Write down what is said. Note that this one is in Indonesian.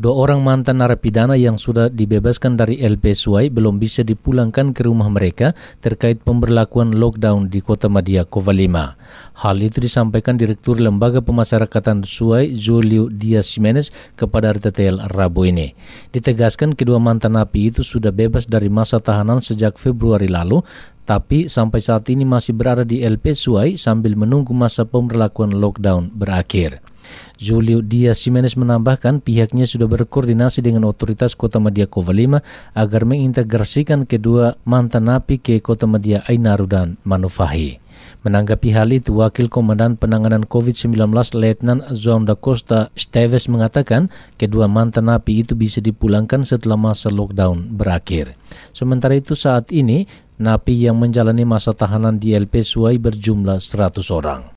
Dua orang mantan narapidana yang sudah dibebaskan dari LP Suai belum bisa dipulangkan ke rumah mereka terkait pemberlakuan lockdown di kota Madia Kovalima. Hal itu disampaikan Direktur Lembaga Pemasyarakatan Suai Julio Diaz Jimenez kepada RTTL Rabu ini. Ditegaskan kedua mantan napi itu sudah bebas dari masa tahanan sejak Februari lalu tapi sampai saat ini masih berada di LP Suai sambil menunggu masa pemberlakuan lockdown berakhir. Julio Diaz Jimenez menambahkan pihaknya sudah berkoordinasi dengan otoritas Kota Madia Kovalima agar mengintegrasikan kedua mantan napi ke Kota Madia Ainaru dan Manufahi. Menanggapi hal itu, Wakil Komandan Penanganan COVID-19 Letnan Zonda Costa Steves mengatakan kedua mantan napi itu bisa dipulangkan setelah masa lockdown berakhir. Sementara itu saat ini, napi yang menjalani masa tahanan di LP Suai berjumlah 100 orang.